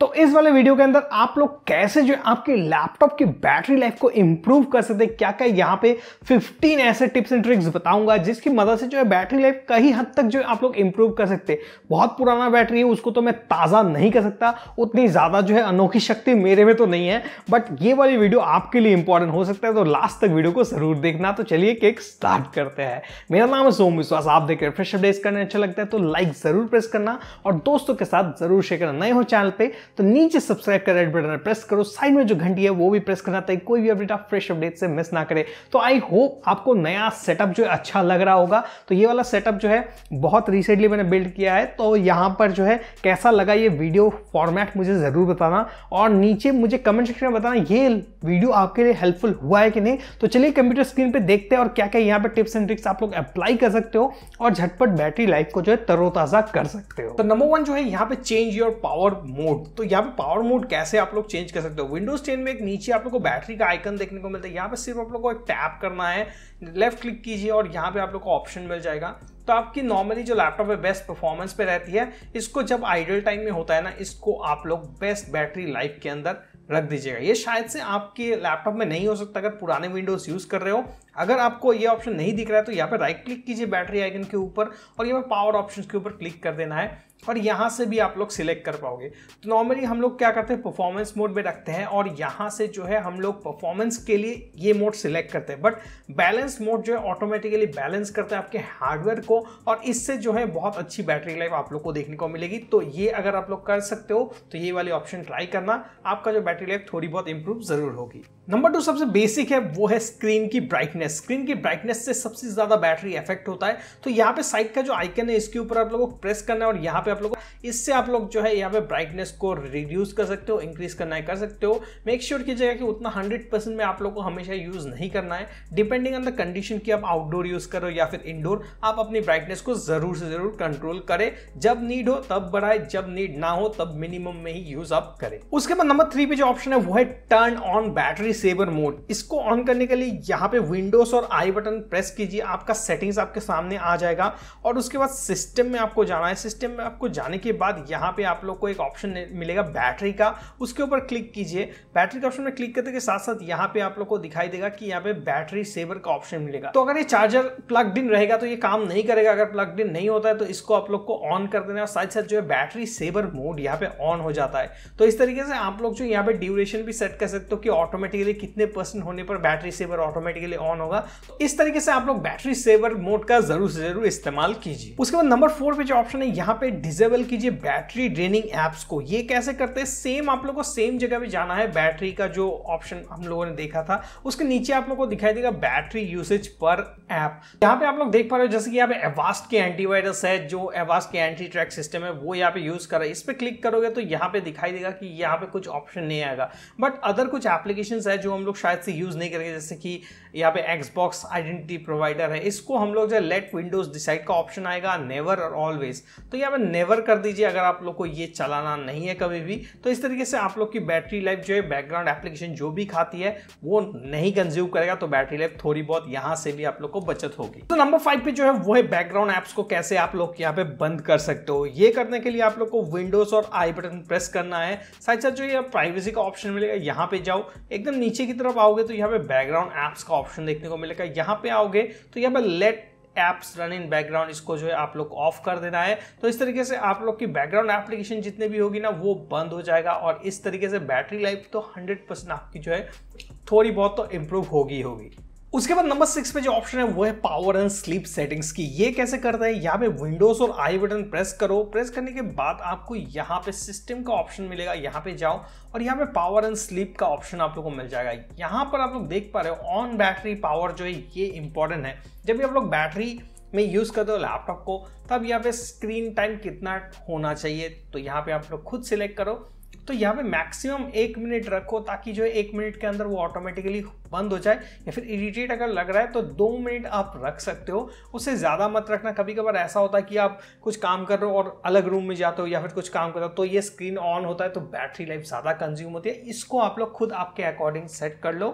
तो इस वाले वीडियो के अंदर आप लोग कैसे जो आपके लैपटॉप की बैटरी लाइफ को इम्प्रूव कर सकते हैं क्या क्या यहाँ पे 15 ऐसे टिप्स एंड ट्रिक्स बताऊंगा जिसकी मदद से जो है बैटरी लाइफ कहीं हद तक जो है आप लोग इम्प्रूव कर सकते हैं बहुत पुराना बैटरी है उसको तो मैं ताज़ा नहीं कर सकता उतनी ज़्यादा जो है अनोखी शक्ति मेरे में तो नहीं है बट ये वाली वीडियो आपके लिए इंपॉर्टेंट हो सकता है तो लास्ट तक वीडियो को ज़रूर देखना तो चलिए केक स्टार्ट करते हैं मेरा नाम है सोम विश्वास आप देख रहे फ्रेश करने अच्छा लगता है तो लाइक ज़रूर प्रेस करना और दोस्तों के साथ ज़रूर शेयर करना नए हो चैनल पर तो नीचे सब्सक्राइब का रेड बटन प्रेस करो साइड में जो घंटी है वो भी प्रेस करना ताकि कोई भी अपडेट आप फ्रेश अपडेट से मिस ना करे तो आई होप आपको नया सेटअप जो है अच्छा लग रहा होगा तो ये वाला सेटअप जो है बहुत रिसेंटली मैंने बिल्ड किया है तो यहाँ पर जो है कैसा लगा ये वीडियो फॉर्मेट मुझे ज़रूर बताना और नीचे मुझे कमेंट सेक्शन में बताना ये वीडियो आपके लिए हेल्पफुल हुआ है कि नहीं तो चलिए कंप्यूटर स्क्रीन पर देखते हैं और क्या क्या यहाँ पर टिप्स एंड ट्रिक्स आप लोग अप्लाई कर सकते हो और झटपट बैटरी लाइफ को जो है तरोताज़ा कर सकते हो तो नंबर वन जो है यहाँ पे चेंज योर पावर मोड तो यहाँ पे पावर मोड कैसे आप लोग चेंज कर सकते हो विंडोज टेन में एक नीचे आप लोग को बैटरी का आइकन देखने को मिलता है यहाँ पे सिर्फ आप लोग को एक टैप करना है लेफ्ट क्लिक कीजिए और यहाँ पे आप लोग को ऑप्शन मिल जाएगा तो आपकी नॉर्मली जो लैपटॉप है बेस्ट परफॉर्मेंस पे रहती है इसको जब आइडल टाइम में होता है ना इसको आप लोग बेस्ट बैटरी लाइफ के अंदर रख दीजिएगा ये शायद से आपके लैपटॉप में नहीं हो सकता अगर पुराने विंडोज यूज़ कर रहे हो अगर आपको ये ऑप्शन नहीं दिख रहा है तो यहाँ पे राइट क्लिक कीजिए बैटरी आइकन के ऊपर और यहाँ पे पावर ऑप्शन के ऊपर क्लिक कर देना है और यहाँ से भी आप लोग सिलेक्ट कर पाओगे तो नॉर्मली हम लोग क्या करते हैं परफॉर्मेंस मोड में रखते हैं और यहाँ से जो है हम लोग परफॉर्मेंस के लिए ये मोड सिलेक्ट करते हैं बट बैलेंस मोड जो है ऑटोमेटिकली बैलेंस करता है आपके हार्डवेयर को और इससे जो है बहुत अच्छी बैटरी लाइफ आप लोग को देखने को मिलेगी तो ये अगर आप लोग कर सकते हो तो ये वाली ऑप्शन ट्राई करना आपका जो बैटरी लाइफ थोड़ी बहुत इंप्रूव ज़रूर होगी नंबर टू सबसे बेसिक है वो है स्क्रीन की ब्राइटनेस स्क्रीन की ब्राइटनेस से सबसे ज़्यादा बैटरी इफेक्ट होता है तो यहाँ पे साइड का जो आइकन है इसके ऊपर आप लोगों को प्रेस करना है और यहाँ पे आप लोगों को इससे आप लोग जो है यहाँ पे ब्राइटनेस को रिड्यूस कर सकते हो इंक्रीज करना है कर सकते हो मेक श्योर की कीजिएगा कि उतना हंड्रेड परसेंट में आप लोग को हमेशा यूज़ नहीं करना है डिपेंडिंग ऑन द कंडीशन की आप आउटडोर यूज़ करो या फिर इंडोर आप अपनी ब्राइटनेस को ज़रूर से ज़रूर कंट्रोल करें जब नीड हो तब बढ़ाए जब नीड ना हो तब मिनिमम में ही यूज़ आप करें उसके बाद नंबर थ्री पे जो ऑप्शन है वो है turn on battery saver mode इसको ऑन करने के लिए यहाँ पे विंडोज और आई बटन प्रेस कीजिए आपका सेटिंग्स आपके सामने आ जाएगा और उसके बाद सिस्टम में आपको जाना है सिस्टम में आपको जाने के बाद यहाँ पे आप लोग को एक ऑप्शन मिलेगा बैटरी का उसके ऊपर क्लिक कीजिए बैटरी के ऑप्शन में क्लिक करने के साथ साथ यहाँ पे आप लोग को दिखाई देगा कि यहाँ पे बैटरी सेवर का ऑप्शन मिलेगा तो अगर ये चार्जर प्लग इन रहेगा तो ये काम नहीं करेगा अगर प्लग इन नहीं होता है तो इसको आप लोग को ऑन कर देना और साथ साथ जो है बैटरी सेवर मोड यहाँ पे ऑन हो जाता है तो इस तरीके से आप लोग जो यहाँ पे ड्यूरेशन भी सेट कर सकते हो कि ऑटोमेटिकली लिए कितने परसेंट होने पर बैटरी सेवर ऑटोमेटिकली ऑन होगा तो इस तरीके से आप लोग बैटरी सेवर मोड का जरूर से जरूर इस्तेमाल कीजिए उसके बाद नंबर फोर पे जो ऑप्शन है यहाँ पे डिजेबल कीजिए बैटरी ड्रेनिंग एप्स को ये कैसे करते हैं सेम आप लोग को सेम जगह पे जाना है बैटरी का जो ऑप्शन हम लोगों ने देखा था उसके नीचे आप लोग को दिखाई देगा बैटरी यूसेज पर ऐप यहाँ पे आप लोग देख पा रहे हो जैसे कि यहाँ पे एवास्ट के एंटीवायरस है जो एवास्ट के एंटी ट्रैक सिस्टम है वो यहाँ पे यूज कर रहा है इस पर क्लिक करोगे तो यहाँ पे दिखाई देगा कि यहाँ पे कुछ ऑप्शन नहीं आएगा बट अदर कुछ एप्लीकेशन है है जो हम लोग शायद से यूज़ नहीं करेंगे जैसे कि यहाँ पे एक्सबॉक्स आइडेंटिटी प्रोवाइडर है इसको हम लोग जो लेट विंडोज डिसाइड का ऑप्शन आएगा नेवर और ऑलवेज तो यहाँ पे नेवर कर दीजिए अगर आप लोग को ये चलाना नहीं है कभी भी तो इस तरीके से आप लोग की बैटरी लाइफ जो है बैकग्राउंड एप्लीकेशन जो भी खाती है वो नहीं कंज्यूम करेगा तो बैटरी लाइफ थोड़ी बहुत यहाँ से भी आप लोग को बचत होगी तो नंबर फाइव पे जो है वो है बैकग्राउंड ऐप्स को कैसे आप लोग यहाँ पे बंद कर सकते हो ये करने के लिए आप लोग को विंडोज और आई बटन प्रेस करना है साथ साथ जो ये प्राइवेसी का ऑप्शन मिलेगा यहाँ पे जाओ एकदम नीचे की तरफ आओगे तो यहाँ पे बैकग्राउंड एप्स का ऑप्शन देखने को मिलेगा यहाँ पे आओगे तो यहाँ पे let apps run in background इसको जो है आप लोग ऑफ कर देना है तो इस तरीके से आप लोग की बैकग्राउंड एप्लीकेशन जितने भी होगी ना वो बंद हो जाएगा और इस तरीके से बैटरी लाइफ तो 100 परसेंट आपकी जो है थोड़ी बहुत तो इम्प्रूव होगी होगी उसके बाद नंबर सिक्स पे जो ऑप्शन है वो है पावर एंड स्लीप सेटिंग्स की ये कैसे करते हैं यहाँ पे विंडोज और आई बटन प्रेस करो प्रेस करने के बाद आपको यहाँ पे सिस्टम का ऑप्शन मिलेगा यहाँ पे जाओ और यहाँ पे पावर एंड स्लीप का ऑप्शन आप लोग को मिल जाएगा यहाँ पर आप लोग देख पा रहे हो ऑन बैटरी पावर जो है ये इंपॉर्टेंट है जब भी आप लोग बैटरी में यूज़ करते हो लैपटॉप को तब यहाँ पे स्क्रीन टाइम कितना होना चाहिए तो यहाँ पे आप लोग खुद सिलेक्ट करो तो यहाँ पे मैक्सिमम एक मिनट रखो ताकि जो है एक मिनट के अंदर वो ऑटोमेटिकली बंद हो जाए या फिर इरिटेट अगर लग रहा है तो दो मिनट आप रख सकते हो उससे ज़्यादा मत रखना कभी कभार ऐसा होता है कि आप कुछ काम कर रहे हो और अलग रूम में जाते हो या फिर कुछ काम कर रहे हो तो ये स्क्रीन ऑन होता है तो बैटरी लाइफ ज़्यादा कंज्यूम होती है इसको आप लोग खुद आपके अकॉर्डिंग सेट कर लो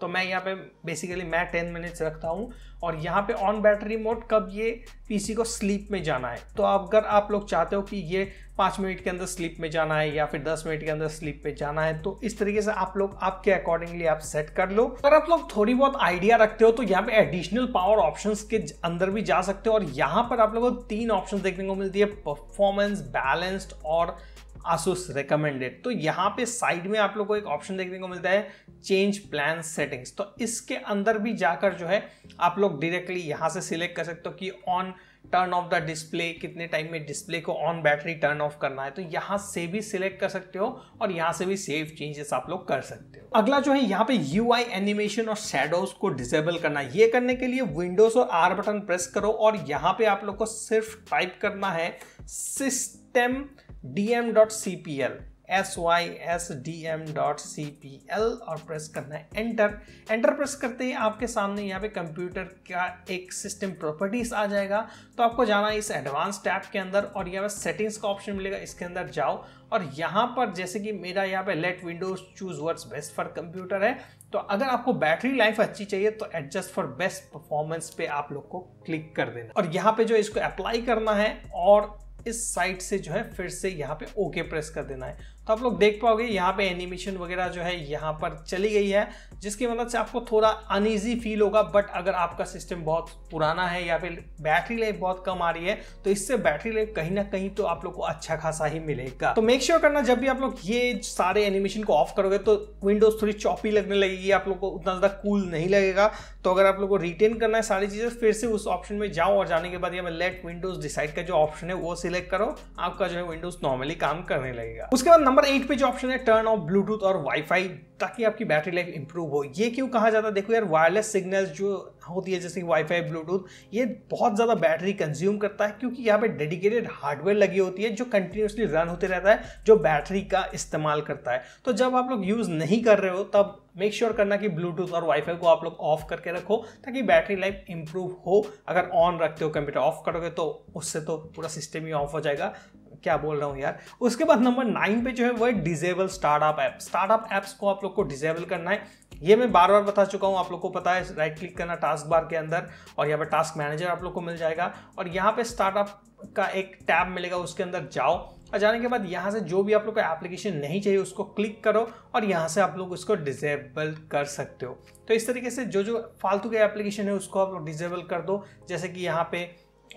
तो मैं यहाँ पे बेसिकली मैं टेन मिनट्स रखता हूँ और यहाँ पे ऑन बैटरी मोड कब ये पीसी को स्लीप में जाना है तो अगर आप लोग चाहते हो कि ये पाँच मिनट के अंदर स्लीप में जाना है या फिर दस मिनट के अंदर स्लीप में जाना है तो इस तरीके से आप लोग आपके अकॉर्डिंगली आप सेट कर लो अगर आप लोग थोड़ी बहुत आइडिया रखते हो तो यहाँ पे एडिशनल पावर ऑप्शन के अंदर भी जा सकते हो और यहाँ पर आप लोगों को तीन ऑप्शन देखने को मिलती है परफॉर्मेंस बैलेंस्ड और आसूस रिकमेंडेड तो यहाँ पे साइड में आप लोग को एक ऑप्शन देखने को मिलता है चेंज प्लान सेटिंग्स तो इसके अंदर भी जाकर जो है आप लोग डायरेक्टली यहाँ से सिलेक्ट कर सकते हो कि on turn off the display कितने टाइम में डिस्प्ले को ऑन बैटरी टर्न ऑफ करना है तो यहाँ से भी सिलेक्ट कर सकते हो और यहाँ से भी सेव चेंजेस आप लोग कर सकते हो अगला जो है यहाँ पे यू आई एनिमेशन और शेडोज को डिसेबल करना है ये करने के लिए विंडोज और आर बटन प्रेस करो और यहाँ पे आप लोग को सिर्फ टाइप करना है system dm.cpl S Y S D M dot C P L और प्रेस करना है एंटर एंटर प्रेस करते ही आपके सामने यहाँ पे कंप्यूटर का एक सिस्टम प्रॉपर्टीज आ जाएगा तो आपको जाना है इस एडवांस टैब के अंदर और यहाँ पे सेटिंग्स का ऑप्शन मिलेगा इसके अंदर जाओ और यहाँ पर जैसे कि मेरा यहाँ पे let Windows choose what's best for computer है तो अगर आपको बैटरी लाइफ अच्छी चाहिए तो एडजस्ट फॉर बेस्ट परफॉर्मेंस पे आप लोग को क्लिक कर देना और यहाँ पे जो इसको अप्लाई करना है और इस साइड से जो है फिर से यहाँ पे ओके प्रेस कर देना है तो आप लोग देख पाओगे यहाँ पे एनिमेशन वगैरह जो है यहाँ पर चली गई है जिसकी मदद से आपको थोड़ा अनइजी फील होगा बट अगर आपका सिस्टम बहुत पुराना है या फिर बैटरी लाइफ बहुत कम आ रही है तो इससे बैटरी लाइफ कहीं ना कहीं तो आप लोग को अच्छा खासा ही मिलेगा तो मेक श्योर sure करना जब भी आप लोग ये सारे एनिमेशन को ऑफ करोगे तो विंडोज थोड़ी चौपी लगने लगेगी आप लोग को उतना ज़्यादा कूल नहीं लगेगा तो अगर आप लोग को रिटेन करना है सारी चीज़ें फिर से उस ऑप्शन में जाओ और जाने के बाद या लेट विंडोज डिसाइड का जो ऑप्शन है वो सिलेक्ट करो आपका जो है विंडोज नॉर्मली काम करने लगेगा उसके बाद नंबर नंबर एट पे जो ऑप्शन है टर्न ऑफ ब्लूटूथ और वाईफाई ताकि आपकी बैटरी लाइफ इंप्रूव हो ये क्यों कहा जाता है देखो यार वायरलेस सिग्नल्स जो होती है जैसे कि वाईफाई ब्लूटूथ ये बहुत ज़्यादा बैटरी कंज्यूम करता है क्योंकि यहाँ पे डेडिकेटेड हार्डवेयर लगी होती है जो कंटिन्यूसली रन होते रहता है जो बैटरी का इस्तेमाल करता है तो जब आप लोग यूज़ नहीं कर रहे हो तब मेक श्योर sure करना कि ब्लूटूथ और वाईफाई को आप लोग ऑफ करके रखो ताकि बैटरी लाइफ इंप्रूव हो अगर ऑन रखते हो कंप्यूटर ऑफ करोगे तो उससे तो पूरा सिस्टम ही ऑफ हो जाएगा क्या बोल रहा हूँ यार उसके बाद नंबर नाइन पे जो है वो है disable startup app startup apps को आप लोग को डिजेबल करना है ये मैं बार बार बता चुका हूँ आप लोग को पता है राइट क्लिक करना टास्क बार के अंदर और यहाँ पर टास्क मैनेजर आप लोग को मिल जाएगा और यहाँ पे स्टार्टअप का एक टैब मिलेगा उसके अंदर जाओ और जाने के बाद यहाँ से जो भी आप लोग को एप्लीकेशन नहीं चाहिए उसको क्लिक करो और यहाँ से आप लोग उसको डिजेबल कर सकते हो तो इस तरीके से जो जो फालतू के एप्लीकेशन है उसको आप लोग डिजेबल कर दो जैसे कि यहाँ पे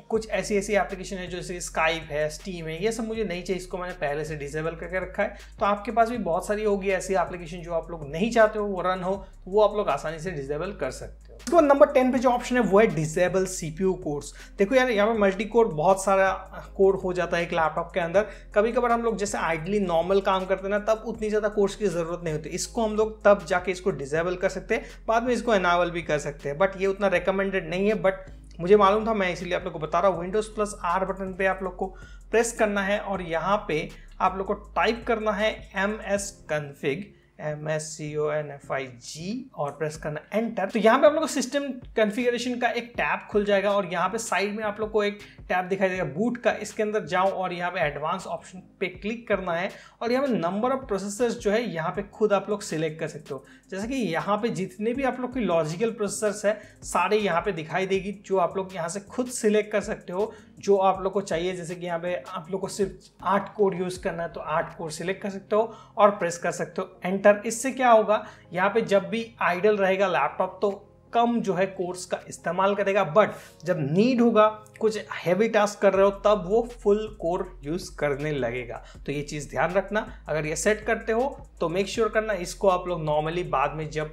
कुछ ऐसी ऐसी एप्लीकेशन है जैसे स्काइप है स्टीम है ये सब मुझे नहीं चाहिए इसको मैंने पहले से डिसेबल करके रखा है तो आपके पास भी बहुत सारी होगी ऐसी एप्लीकेशन जो आप लोग नहीं चाहते हो वो रन हो तो वो आप लोग आसानी से डिसेबल कर सकते हो तो नंबर टेन पे जो ऑप्शन है वो है डिसेबल सीपीयू कोर्स देखो यार यहाँ पे मल्टी कोर बहुत सारा कोर हो जाता है एक लैपटॉप के अंदर कभी कभार हम लोग जैसे आइडली नॉर्मल काम करते हैं ना तब उतनी ज़्यादा कोर्स की ज़रूरत नहीं होती इसको हम लोग तब जाके इसको डिसेबल कर सकते हैं बाद में इसको एनावल भी कर सकते हैं बट ये उतना रिकमेंडेड नहीं है बट मुझे मालूम था मैं इसीलिए आप लोग को बता रहा हूँ विंडोज़ प्लस आर बटन पे आप लोग को प्रेस करना है और यहाँ पे आप लोग को टाइप करना है M S config M S C O N F I G और प्रेस करना एंटर तो यहाँ पे आप लोग को सिस्टम कन्फिगरेशन का एक टैब खुल जाएगा और यहाँ पे साइड में आप लोग को एक टैब दिखाई देगा बूट का इसके अंदर जाओ और यहाँ पे एडवांस ऑप्शन पे क्लिक करना है और यहाँ पे नंबर ऑफ प्रोसेसर्स जो है यहाँ पे खुद आप लोग सिलेक्ट कर सकते हो जैसे कि यहाँ पे जितने भी आप लोग की लॉजिकल प्रोसेसर्स है सारे यहाँ पे दिखाई देगी जो आप लोग यहाँ से खुद सिलेक्ट कर सकते हो जो आप लोग को चाहिए जैसे कि यहाँ पे आप लोग को सिर्फ आठ कोड यूज़ करना है तो आठ कोड सिलेक्ट कर सकते हो और प्रेस कर सकते हो एंटर एंटर इससे क्या होगा यहाँ पे जब भी आइडल रहेगा लैपटॉप तो कम जो है कोर्स का इस्तेमाल करेगा बट जब नीड होगा कुछ हैवी टास्क कर रहे हो तब वो फुल कोर यूज करने लगेगा तो ये चीज़ ध्यान रखना अगर ये सेट करते हो तो मेक श्योर sure करना इसको आप लोग नॉर्मली बाद में जब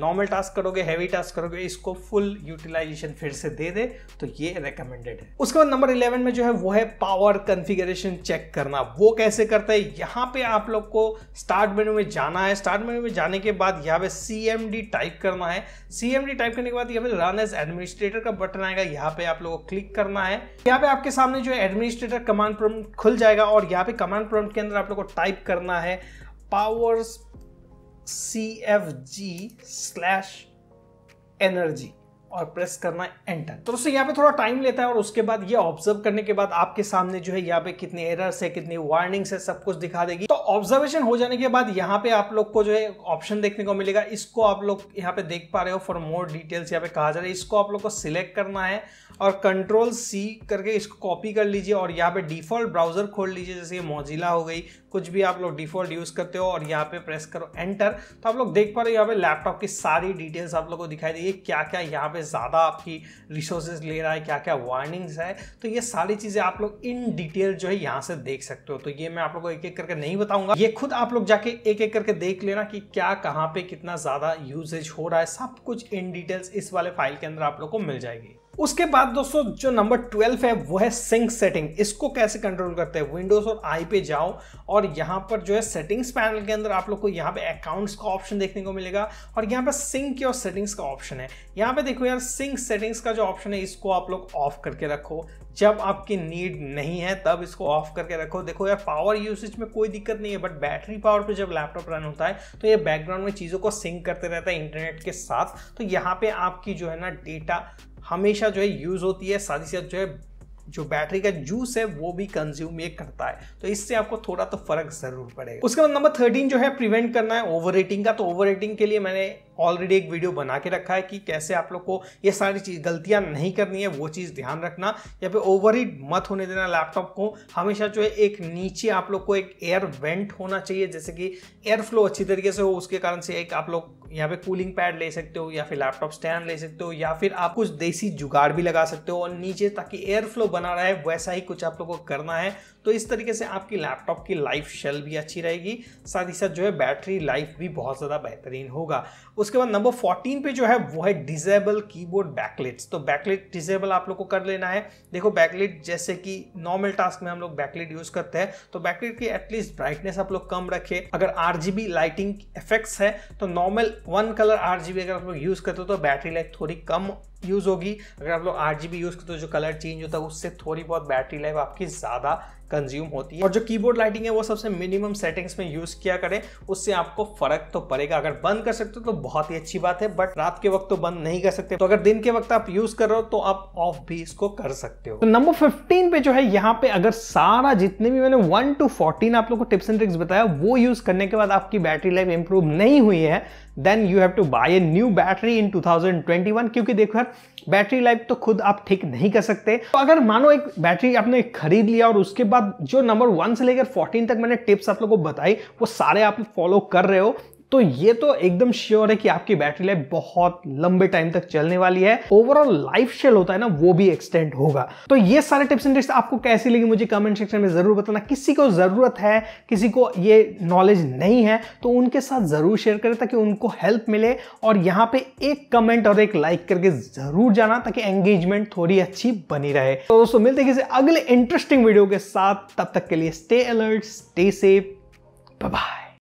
नॉर्मल टास्क करोगे हैवी टास्क करोगे इसको फुल यूटिलाइजेशन फिर से दे दे तो ये रिकमेंडेड है उसके बाद नंबर इलेवन में जो है वो है पावर कन्फिगरेशन चेक करना वो कैसे करता है यहाँ पे आप लोग को स्टार्ट मेनू में जाना है स्टार्ट मेनू में जाने के बाद यहाँ पे सी टाइप करना है सी टाइप करने के बाद यहाँ पे रन एज एडमिनिस्ट्रेटर का बटन आएगा यहाँ पे आप लोग को क्लिक करना है यहाँ पे आपके सामने जो है एडमिनिस्ट्रेटर कमांड प्रोम खुल जाएगा और यहाँ पे कमांड प्रोम के अंदर आप लोग को टाइप करना है powers C F G slash energy और प्रेस करना एंटर तो दोस्तों यहाँ पे थोड़ा टाइम लेता है और उसके बाद ये ऑब्जर्व करने के बाद आपके सामने जो है यहाँ पे कितने एरर्स है कितनी वार्निंग्स है सब कुछ दिखा देगी तो ऑब्जर्वेशन हो जाने के बाद यहाँ पे आप लोग को जो है ऑप्शन देखने को मिलेगा इसको आप लोग यहाँ पे देख पा रहे हो फॉर मोर डिटेल्स यहाँ पे कहा जा रहा है इसको आप लोग को सिलेक्ट करना है और कंट्रोल सी करके इसको कॉपी कर लीजिए और यहाँ पे डिफ़ॉल्ट ब्राउज़र खोल लीजिए जैसे ये मोजिला हो गई कुछ भी आप लोग डिफ़ॉल्ट यूज़ करते हो और यहाँ पे प्रेस करो एंटर तो आप लोग देख पा रहे हो यहाँ पे लैपटॉप की सारी डिटेल्स आप लोग को दिखाई देगी क्या क्या यहाँ पे ज़्यादा आपकी रिसोर्सेज ले रहा है क्या क्या वार्निंग्स है तो ये सारी चीज़ें आप लोग इन डिटेल जो है यहाँ से देख सकते हो तो ये मैं आप लोग को एक एक करके नहीं बताऊंगा ये खुद आप लोग जाके एक एक करके देख लेना कि क्या कहाँ पे कितना ज़्यादा यूजेज हो रहा है सब कुछ इन डिटेल्स इस वाले फाइल के अंदर आप लोग को मिल जाएगी उसके बाद दोस्तों जो नंबर ट्वेल्व है वो है सिंक सेटिंग इसको कैसे कंट्रोल करते हैं विंडोज और आई पे जाओ और यहाँ पर जो है सेटिंग्स पैनल के अंदर आप लोग को यहाँ पे अकाउंट्स का ऑप्शन देखने को मिलेगा और यहाँ पर सिंक की और सेटिंग्स का ऑप्शन है यहाँ पे देखो यार सिंक सेटिंग्स का जो ऑप्शन है इसको आप लोग ऑफ करके रखो जब आपकी नीड नहीं है तब इसको ऑफ करके रखो देखो यार पावर यूसेज में कोई दिक्कत नहीं है बट बैटरी पावर पे जब लैपटॉप रन होता है तो ये बैकग्राउंड में चीज़ों को सिंक करते रहता है इंटरनेट के साथ तो यहाँ पे आपकी जो है ना डेटा हमेशा जो है यूज़ होती है साथ ही साथ जो है जो बैटरी का जूस है वो भी कंज्यूम ये करता है तो इससे आपको थोड़ा तो फर्क जरूर पड़ेगा उसके बाद नंबर थर्टीन जो है प्रिवेंट करना है ओवर का तो ओवर के लिए मैंने ऑलरेडी एक वीडियो बना के रखा है कि कैसे आप लोग को ये सारी चीज़ गलतियां नहीं करनी है वो चीज़ ध्यान रखना या फिर ओवर मत होने देना लैपटॉप को हमेशा जो है एक नीचे आप लोग को एक एयर वेंट होना चाहिए जैसे कि एयर फ्लो अच्छी तरीके से हो उसके कारण से एक आप लोग यहाँ पे कूलिंग पैड ले सकते हो या फिर लैपटॉप स्टैंड ले सकते हो या फिर आप कुछ देसी जुगाड़ भी लगा सकते हो और नीचे ताकि एयर फ्लो बना रहा है वैसा ही कुछ आप लोगों को करना है तो इस तरीके से आपकी लैपटॉप की लाइफ शेल भी अच्छी रहेगी साथ ही साथ जो है बैटरी लाइफ भी बहुत ज़्यादा बेहतरीन होगा उसके बाद नंबर फोर्टीन पे जो है वो है डिजेबल कीबोर्ड बैकलेट्स तो बैकलेट डिजेबल आप लोग को कर लेना है देखो बैकलेट जैसे कि नॉर्मल टास्क में हम लोग बैकलेट यूज़ करते हैं तो बैकलेट की एटलीस्ट ब्राइटनेस आप लोग कम रखें अगर आर लाइटिंग इफेक्ट्स है तो नॉर्मल वन कलर आर अगर आप लोग यूज़ करते हो तो बैटरी लाइफ थोड़ी कम यूज़ होगी अगर आप लोग आर जी बी यूज़ करते हो जो कलर चेंज होता है उससे थोड़ी बहुत बैटरी लाइफ आपकी ज़्यादा कंज्यूम होती है और जो कीबोर्ड लाइटिंग है वो सबसे मिनिमम सेटिंग्स में यूज किया करें उससे आपको फर्क तो पड़ेगा अगर बंद कर सकते हो तो बहुत ही अच्छी बात है बट रात के वक्त तो बंद नहीं कर सकते तो अगर दिन के वक्त आप यूज कर रहे हो तो आप ऑफ भी इसको कर सकते हो तो नंबर फिफ्टीन पे जो है यहाँ पे अगर सारा जितने भी मैंने वन टू फोर्टीन आप लोग को टिप्स एंड ट्रिक्स बताया वो यूज करने के बाद आपकी बैटरी लाइफ इंप्रूव नहीं हुई है then you have to buy a new battery in 2021 क्योंकि देखो यार बैटरी लाइफ तो खुद आप ठीक नहीं कर सकते तो अगर मानो एक बैटरी आपने खरीद लिया और उसके बाद जो नंबर वन से लेकर फोर्टीन तक मैंने टिप्स आप लोगों को बताई वो सारे आप फॉलो कर रहे हो तो ये तो एकदम श्योर है कि आपकी बैटरी लाइफ बहुत लंबे टाइम तक चलने वाली है ओवरऑल लाइफ शेल होता है ना वो भी एक्सटेंड होगा तो ये सारे टिप्स एंड ट्रिक्स आपको कैसी लगी मुझे कमेंट सेक्शन में जरूर बताना किसी को जरूरत है किसी को ये नॉलेज नहीं है तो उनके साथ जरूर शेयर करें ताकि उनको हेल्प मिले और यहाँ पे एक कमेंट और एक लाइक करके जरूर जाना ताकि एंगेजमेंट थोड़ी अच्छी बनी रहे तो दोस्तों मिलते किसी अगले इंटरेस्टिंग वीडियो के साथ तब तक के लिए stay alert stay safe bye